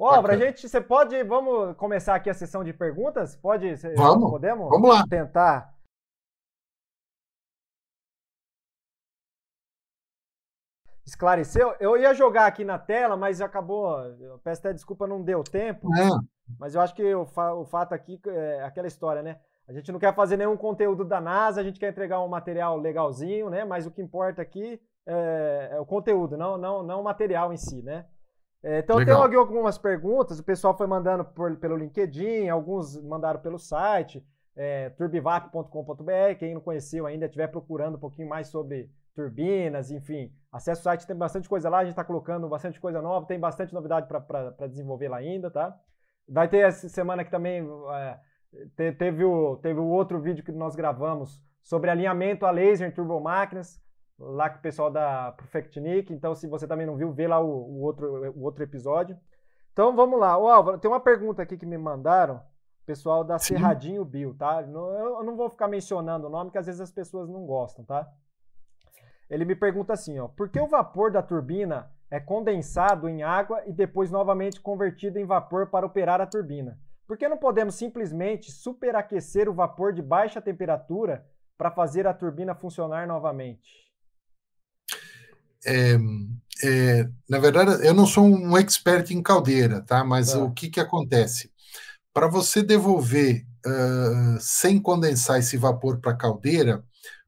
Ó, oh, pra gente, você pode, vamos começar aqui a sessão de perguntas? Pode? Cê, vamos, podemos? Vamos lá. Tentar. Esclareceu? Eu ia jogar aqui na tela, mas acabou. Eu peço até desculpa, não deu tempo. É. Mas eu acho que o, fa o fato aqui é aquela história, né? A gente não quer fazer nenhum conteúdo da NASA, a gente quer entregar um material legalzinho, né? Mas o que importa aqui é, é o conteúdo, não, não, não o material em si, né? É, então Legal. tem algumas perguntas, o pessoal foi mandando por, pelo LinkedIn, alguns mandaram pelo site, é, turbivap.com.br, quem não conheceu ainda, estiver procurando um pouquinho mais sobre turbinas, enfim, acesse o site, tem bastante coisa lá, a gente está colocando bastante coisa nova, tem bastante novidade para desenvolver lá ainda, tá? Vai ter essa semana que também é, te, teve, o, teve o outro vídeo que nós gravamos sobre alinhamento a laser em turbomáquinas, lá com o pessoal da Nick, Então, se você também não viu, vê lá o, o outro, o outro episódio. Então, vamos lá. O Álvaro, tem uma pergunta aqui que me mandaram, pessoal da Serradinho Bill, tá? Eu não vou ficar mencionando o nome, que às vezes as pessoas não gostam, tá? Ele me pergunta assim, ó, por que o vapor da turbina é condensado em água e depois novamente convertido em vapor para operar a turbina? Por que não podemos simplesmente superaquecer o vapor de baixa temperatura para fazer a turbina funcionar novamente? é, é, na verdade, eu não sou um expert em caldeira, tá? Mas tá. o que, que acontece? Para você devolver uh, sem condensar esse vapor para a caldeira,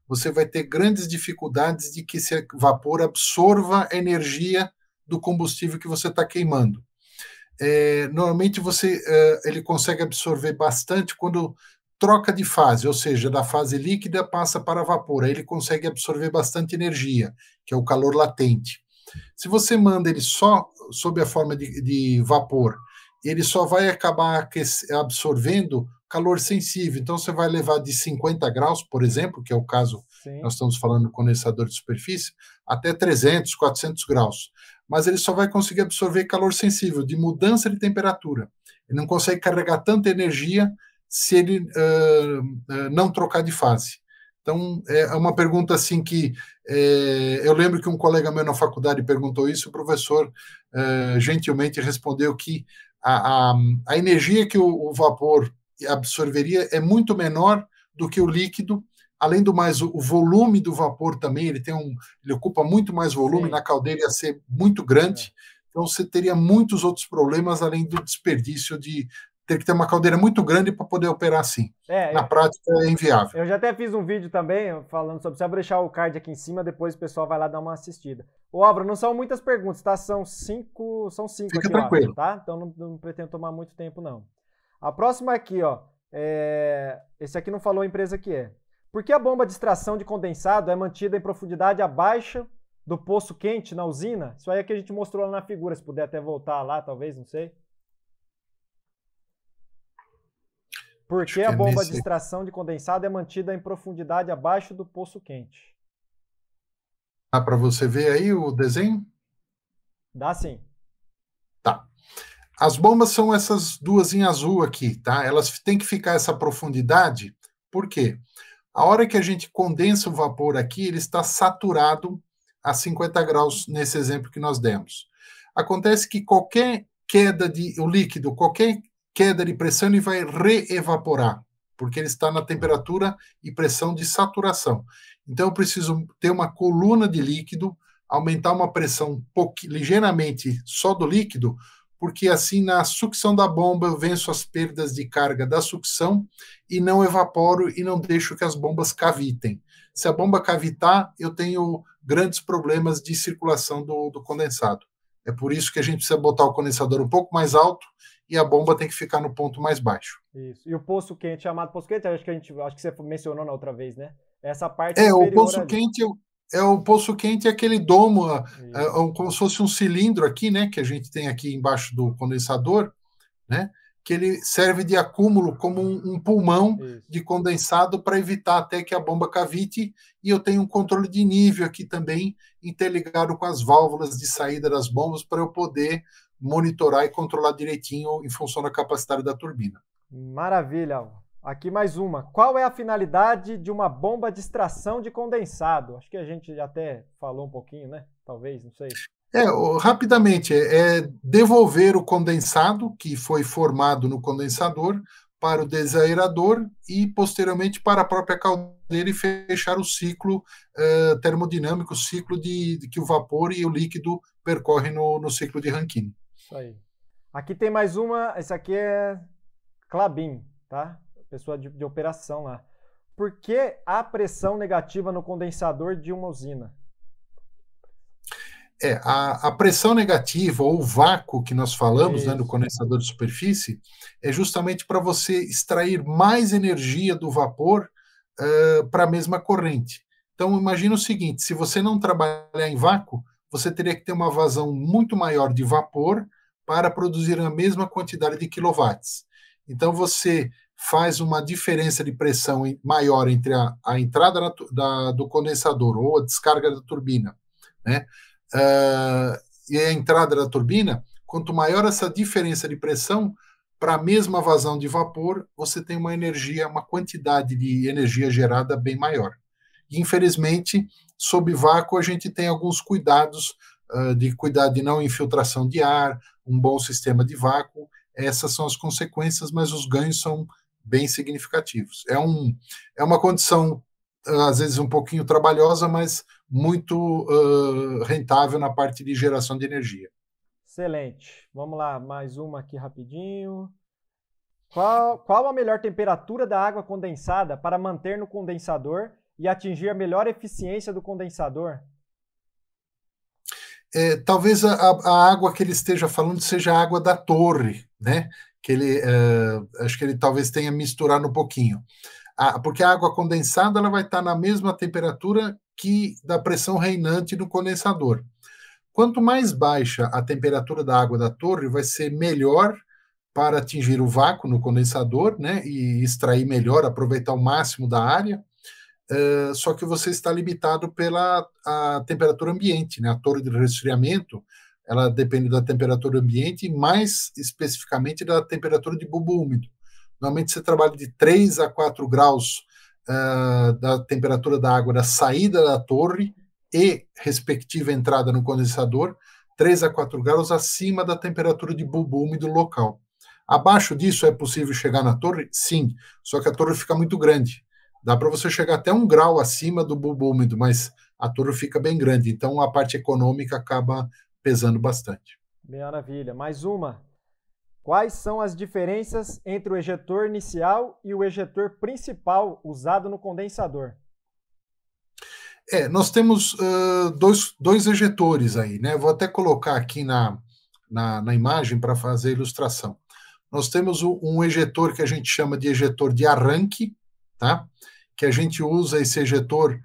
você vai ter grandes dificuldades de que esse vapor absorva energia do combustível que você está queimando. É, normalmente você uh, ele consegue absorver bastante quando troca de fase, ou seja, da fase líquida passa para vapor, aí ele consegue absorver bastante energia que é o calor latente. Se você manda ele só sob a forma de, de vapor, ele só vai acabar absorvendo calor sensível. Então, você vai levar de 50 graus, por exemplo, que é o caso nós estamos falando do condensador de superfície, até 300, 400 graus. Mas ele só vai conseguir absorver calor sensível, de mudança de temperatura. Ele não consegue carregar tanta energia se ele uh, uh, não trocar de fase. Então, é, é uma pergunta assim que é, eu lembro que um colega meu na faculdade perguntou isso, o professor é, gentilmente respondeu que a, a, a energia que o, o, vapor absorveria é muito menor do que o líquido. Além do mais, o, o volume do vapor também ele tem um, ele ocupa muito mais volume Sim. na caldeira ia ser muito grande. É. Então você teria muitos outros problemas além do desperdício de ter que ter uma caldeira muito grande para poder operar assim. É, Na eu, prática é inviável. Eu já até fiz um vídeo também falando sobre isso. Eu vou deixar o card aqui em cima, depois o pessoal vai lá dar uma assistida. Ô, Álvaro, não são muitas perguntas, tá? São cinco, são cinco Fica aqui, tranquilo. Ó, tá? Então não, não, pretendo tomar muito tempo, não. A próxima aqui, ó. É... Esse aqui não falou a empresa que é. Por que a bomba de extração de condensado é mantida em profundidade abaixo do poço quente na usina? Isso aí é que a gente mostrou lá na figura, se puder até voltar lá, talvez, não sei. Porque a é bomba de extração de condensado é mantida em profundidade abaixo do poço quente. Dá ah, para você ver aí o desenho? Dá sim. Tá. As bombas são essas duas em azul aqui, tá? Elas têm que ficar essa profundidade, por quê? A hora que a gente condensa o vapor aqui, ele está saturado a 50 graus nesse exemplo que nós demos. Acontece que qualquer queda de o líquido, qualquer queda de pressão, ele vai reevaporar, porque ele está na temperatura e pressão de saturação. Então eu preciso ter uma coluna de líquido, aumentar uma pressão ligeiramente só do líquido, porque assim na sucção da bomba eu venço as perdas de carga da sucção e não evaporo e não deixo que as bombas cavitem. Se a bomba cavitar, eu tenho grandes problemas de circulação do, do condensado. É por isso que a gente precisa botar o condensador um pouco mais alto e a bomba tem que ficar no ponto mais baixo. Isso. E o poço quente, é chamado poço quente, acho que a gente acho que você mencionou na outra vez, né? Essa parte É, o poço ali. quente é, é o poço quente é aquele domo, é, é, como se fosse um cilindro aqui, né, que a gente tem aqui embaixo do condensador, né? Que ele serve de acúmulo como um, um pulmão Isso. de condensado para evitar até que a bomba cavite. E eu tenho um controle de nível aqui também, interligado com as válvulas de saída das bombas, para eu poder monitorar e controlar direitinho em função da capacidade da turbina. Maravilha. Aqui mais uma. Qual é a finalidade de uma bomba de extração de condensado? Acho que a gente até falou um pouquinho, né? Talvez, não sei. É, rapidamente, é, é devolver o condensado que foi formado no condensador para o desaerador e posteriormente para a própria caldeira e fechar o ciclo é, termodinâmico, o ciclo de, de, que o vapor e o líquido percorrem no, no ciclo de Rankine. Isso aí. Aqui tem mais uma, esse aqui é Clabin, tá? Pessoa de, de operação lá. Por que há pressão negativa no condensador de uma usina? É, a, a, pressão negativa ou o vácuo que nós falamos né, no condensador de superfície é justamente para você extrair mais energia do vapor uh, para a mesma corrente. Então, imagina o seguinte: se você não trabalhar em vácuo, você teria que ter uma vazão muito maior de vapor para produzir a mesma quantidade de quilowatts. Então, você faz uma diferença de pressão maior entre a, a entrada da, do condensador ou a descarga da turbina, né? Uh, e a entrada da turbina, quanto maior essa diferença de pressão, para a mesma vazão de vapor, você tem uma energia, uma quantidade de energia gerada bem maior. E, infelizmente, sob vácuo, a gente tem alguns cuidados de cuidar de não infiltração de ar, um bom sistema de vácuo, essas são as consequências, mas os ganhos são bem significativos. É, um, é uma condição, às vezes, um pouquinho trabalhosa, mas muito uh, rentável na parte de geração de energia. Excelente. Vamos lá, mais uma aqui rapidinho. Qual, qual a melhor temperatura da água condensada para manter no condensador e atingir a melhor eficiência do condensador? é, talvez a, a, água que ele esteja falando seja a água da torre, né? Que ele, é, acho que ele talvez tenha misturado um pouquinho, a, porque a água condensada ela vai estar na mesma temperatura que da pressão reinante do condensador. Quanto mais baixa a temperatura da água da torre, vai ser melhor para atingir o vácuo no condensador, né? E extrair melhor, aproveitar o máximo da área. Uh, só que você está limitado pela a temperatura ambiente, né? A torre de resfriamento, ela depende da temperatura ambiente mais especificamente da temperatura de bulbo úmido. Normalmente você trabalha de 3 a 4 graus uh, da temperatura da água da saída da torre e respectiva entrada no condensador, 3 a 4 graus acima da temperatura de bulbo úmido local. Abaixo disso é possível chegar na torre? Sim, só que a torre fica muito grande. Dá para você chegar até um grau acima do bulbo úmido, mas a turma fica bem grande. Então a parte econômica acaba pesando bastante. Maravilha. Mais uma. Quais são as diferenças entre o ejetor inicial e o ejetor principal usado no condensador? É, nós temos uh, dois, dois ejetores aí, né? Vou até colocar aqui na, na, na imagem para fazer a ilustração. Nós temos um ejetor que a gente chama de ejetor de arranque, tá? Que a gente usa esse ejetor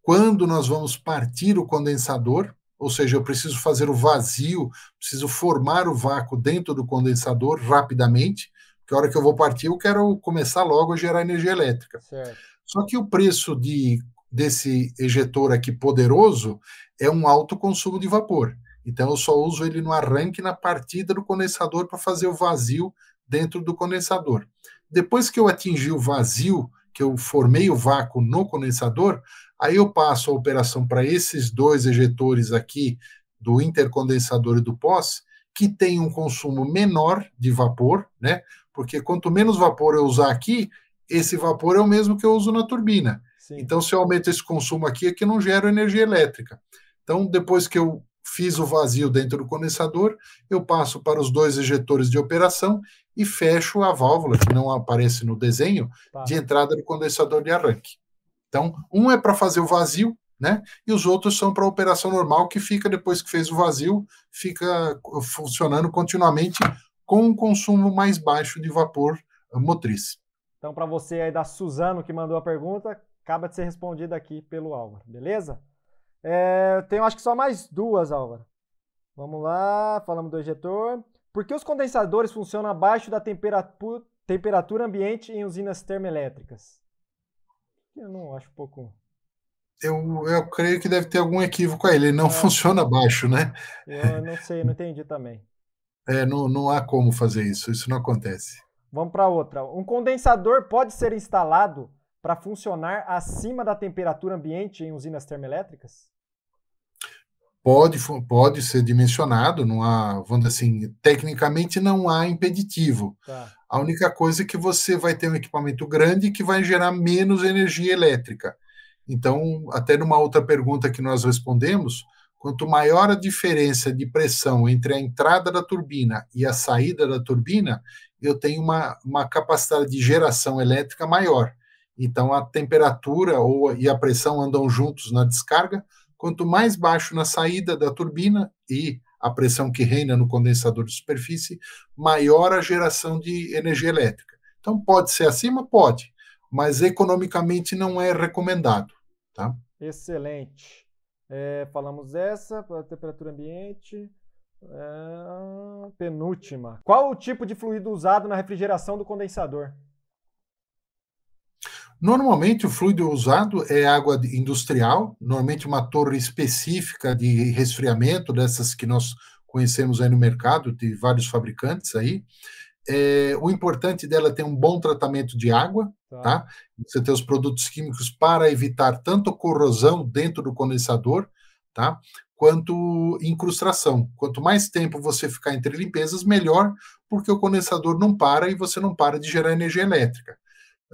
quando nós vamos partir o condensador, ou seja, eu preciso fazer o vazio, preciso formar o vácuo dentro do condensador rapidamente, porque a hora que eu vou partir, eu quero começar logo a gerar energia elétrica. Certo. Só que o preço de, desse ejetor aqui poderoso é um alto consumo de vapor. Então eu só uso ele no arranque na partida do condensador para fazer o vazio dentro do condensador. Depois que eu atingir o vazio que eu formei o vácuo no condensador, aí eu passo a operação para esses dois ejetores aqui, do intercondensador e do pós, que tem um consumo menor de vapor, né? Porque quanto menos vapor eu usar aqui, esse vapor é o mesmo que eu uso na turbina. Sim. Então, se eu aumento esse consumo aqui, é que não gero energia elétrica. Então, depois que eu fiz o vazio dentro do condensador, eu passo para os dois ejetores de operação e fecho a válvula, que não aparece no desenho, tá. de entrada do condensador de arranque. Então, um é para fazer o vazio, né? E os outros são para operação normal, que fica depois que fez o vazio, fica uh, funcionando continuamente com um consumo mais baixo de vapor uh, motriz. Então, para você aí da Suzano que mandou a pergunta, acaba de ser respondida aqui pelo Álvaro, beleza? É, eu tenho acho que só mais duas, Álvaro. Vamos lá, falamos do ejetor. Por que os condensadores funcionam abaixo da temperatura temperatura ambiente em usinas termoelétricas? Eu não acho pouco. Eu, eu creio que deve ter algum equívoco aí. Ele não é. funciona abaixo, né? É, eu não sei, não entendi também. É, não, não há como fazer isso, isso não acontece. Vamos para outra. Um condensador pode ser instalado para funcionar acima da temperatura ambiente em usinas termoelétricas? pode, pode ser dimensionado, não há, vamos dizer assim, tecnicamente não há impeditivo. Tá. A única coisa é que você vai ter um equipamento grande que vai gerar menos energia elétrica. Então, até numa outra pergunta que nós respondemos, quanto maior a diferença de pressão entre a entrada da turbina e a saída da turbina, eu tenho uma, uma capacidade de geração elétrica maior. Então, a temperatura ou, e a pressão andam juntos na descarga, Quanto mais baixo na saída da turbina e a pressão que reina no condensador de superfície, maior a geração de energia elétrica. Então, pode ser acima? Pode, mas economicamente não é recomendado. Tá? Excelente. É, falamos essa, temperatura ambiente. É, penúltima. Qual o tipo de fluido usado na refrigeração do condensador? Normalmente, o fluido usado é água industrial, normalmente uma torre específica de resfriamento, dessas que nós conhecemos aí no mercado, de vários fabricantes aí. É, o importante dela é ter um bom tratamento de água, tá. tá? Você ter os produtos químicos para evitar tanto corrosão dentro do condensador, tá? Quanto incrustação. Quanto mais tempo você ficar entre limpezas, melhor, porque o condensador não para e você não para de gerar energia elétrica.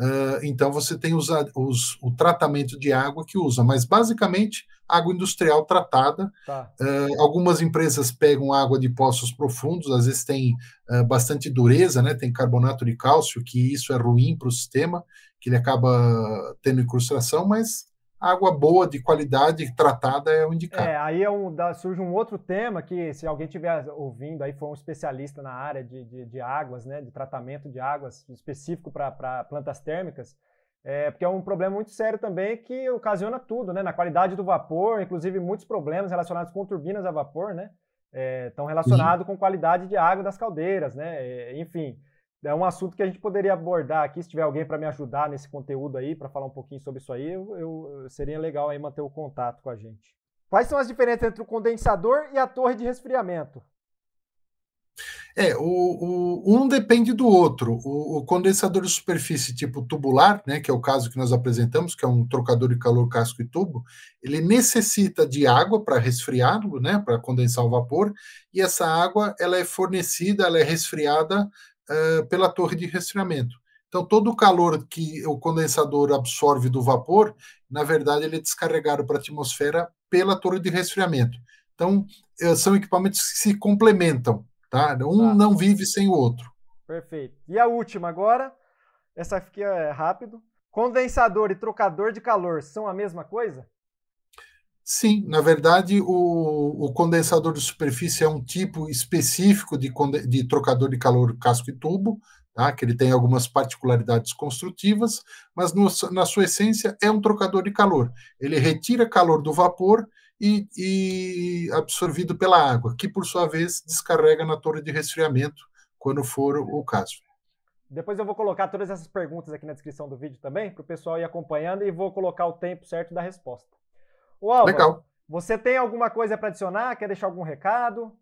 Ah, então você tem os, os, o tratamento de água que usa, mas basicamente água industrial tratada. Tá. Uh, algumas empresas pegam água de poços profundos, às vezes tem uh, bastante dureza, né? tem carbonato de cálcio, que isso é ruim para o sistema, que ele acaba tendo incrustação, mas água boa, de qualidade, tratada é o indicado. É, aí é um, da, surge um outro tema que, se alguém estiver ouvindo, aí for um especialista na área de, de, de águas, né, de tratamento de águas específico para plantas térmicas, é, porque é um problema muito sério também que ocasiona tudo, né, na qualidade do vapor, inclusive muitos problemas relacionados com turbinas a vapor, né, estão é, relacionados com qualidade de água das caldeiras, né, é, enfim é um assunto que a gente poderia abordar aqui. Se tiver alguém para me ajudar nesse conteúdo aí, para falar um pouquinho sobre isso aí, eu, eu, seria legal aí manter o contato com a gente. Quais são as diferenças entre o condensador e a torre de resfriamento? É, o, o um depende do outro. O, o, condensador de superfície tipo tubular, né, que é o caso que nós apresentamos, que é um trocador de calor casco e tubo, ele necessita de água para resfriá-lo, né, para condensar o vapor, e essa água ela é fornecida, ela é resfriada pela torre de resfriamento. Então, todo o calor que o condensador absorve do vapor, na verdade, ele é descarregado para a atmosfera pela torre de resfriamento. Então, são equipamentos que se complementam, tá? Um tá. não vive sem o outro. Perfeito. E a última agora, essa aqui é rápido. Condensador e trocador de calor são a mesma coisa? Sim, na verdade, o, o, condensador de superfície é um tipo específico de, de trocador de calor casco e tubo, tá? que ele tem algumas particularidades construtivas, mas no, na sua essência é um trocador de calor. Ele retira calor do vapor e, e absorvido pela água, que por sua vez descarrega na torre de resfriamento, quando for o caso. Depois eu vou colocar todas essas perguntas aqui na descrição do vídeo também, para o pessoal ir acompanhando, e vou colocar o tempo certo da resposta. O Álvaro, Legal. Você tem alguma coisa para adicionar? Quer deixar algum recado?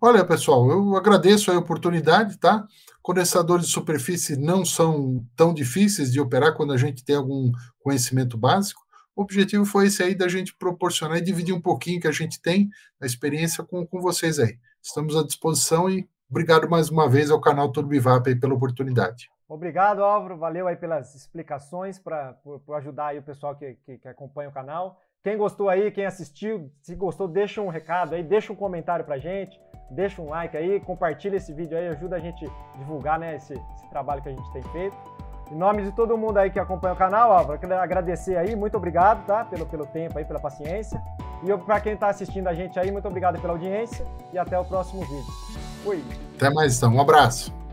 Olha, pessoal, eu agradeço a oportunidade, tá? Condensadores de superfície não são tão difíceis de operar quando a gente tem algum conhecimento básico. O objetivo foi esse aí da gente proporcionar e dividir um pouquinho que a gente tem a experiência com, com vocês aí. Estamos à disposição e obrigado mais uma vez ao canal Turbivap pela oportunidade. Obrigado, Álvaro. Valeu aí pelas explicações, pra, por, por ajudar aí o pessoal que, que, que, acompanha o canal. Quem gostou aí, quem assistiu, se gostou, deixa um recado aí, deixa um comentário pra gente, deixa um like aí, compartilha esse vídeo aí, ajuda a gente a divulgar né, esse, esse trabalho que a gente tem feito. Em nome de todo mundo aí que acompanha o canal, Álvaro, quero agradecer aí, muito obrigado, tá? Pelo, pelo tempo aí, pela paciência. E para quem está assistindo a gente aí, muito obrigado pela audiência e até o próximo vídeo. Fui. Até mais, então. Um abraço.